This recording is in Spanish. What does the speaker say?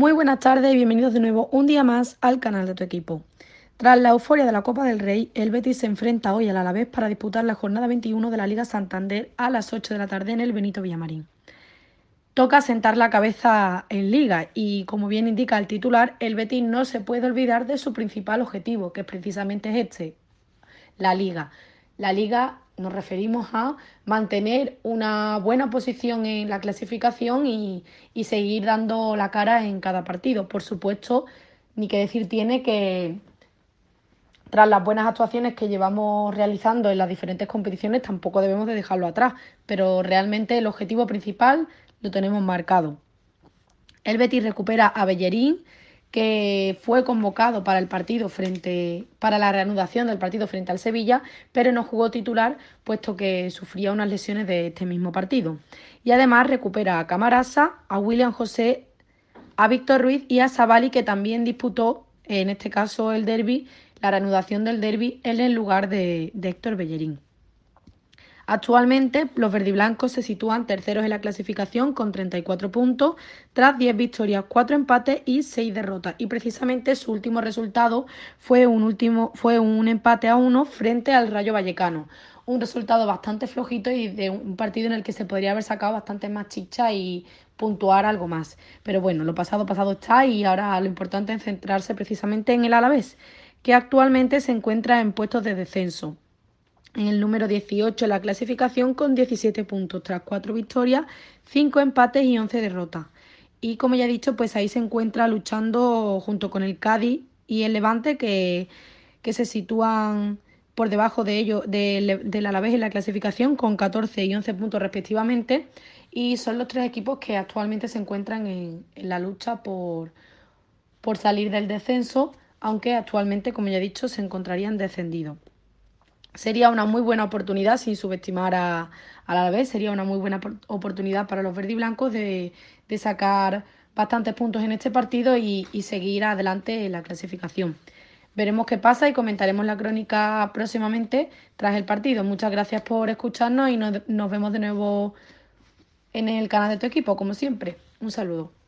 Muy buenas tardes y bienvenidos de nuevo un día más al canal de tu equipo. Tras la euforia de la Copa del Rey, el Betis se enfrenta hoy al Alavés para disputar la jornada 21 de la Liga Santander a las 8 de la tarde en el Benito Villamarín. Toca sentar la cabeza en liga y, como bien indica el titular, el Betis no se puede olvidar de su principal objetivo, que precisamente es este, la liga la liga nos referimos a mantener una buena posición en la clasificación y, seguir dando la cara en cada partido. Por supuesto, ni que decir tiene que tras las buenas actuaciones que llevamos realizando en las diferentes competiciones tampoco debemos de dejarlo atrás, pero realmente el objetivo principal lo tenemos marcado. El Betis recupera a Bellerín, que fue convocado para el partido frente para la reanudación del partido frente al Sevilla, pero no jugó titular puesto que sufría unas lesiones de este mismo partido. Y además recupera a Camarasa, a William José, a Víctor Ruiz y a Savali que también disputó en este caso el derby, la reanudación del derby en el lugar de Héctor Bellerín. Actualmente, los verdiblancos se sitúan terceros en la clasificación con 34 puntos, tras 10 victorias, 4 empates y 6 derrotas. Y precisamente su último resultado fue un, último, fue un empate a 1 frente al Rayo Vallecano. Un resultado bastante flojito y de un partido en el que se podría haber sacado bastante más chicha y puntuar algo más. Pero bueno, lo pasado pasado está y ahora lo importante es centrarse precisamente en el Alavés, que actualmente se encuentra en puestos de descenso en el número 18 la clasificación con 17 puntos tras cuatro victorias, cinco empates y 11 derrotas. Y como ya he dicho, pues ahí se encuentra luchando junto con el Cádiz y el Levante que, se sitúan por debajo de ellos del de Alavés en la clasificación con 14 y 11 puntos respectivamente y son los tres equipos que actualmente se encuentran en, la lucha por, por salir del descenso, aunque actualmente, como ya he dicho, se encontrarían descendidos. Sería una muy buena oportunidad, sin subestimar a, la vez, sería una muy buena oportunidad para los verdiblancos de, de sacar bastantes puntos en este partido y, seguir adelante en la clasificación. Veremos qué pasa y comentaremos la crónica próximamente tras el partido. Muchas gracias por escucharnos y nos vemos de nuevo en el canal de tu equipo, como siempre. Un saludo.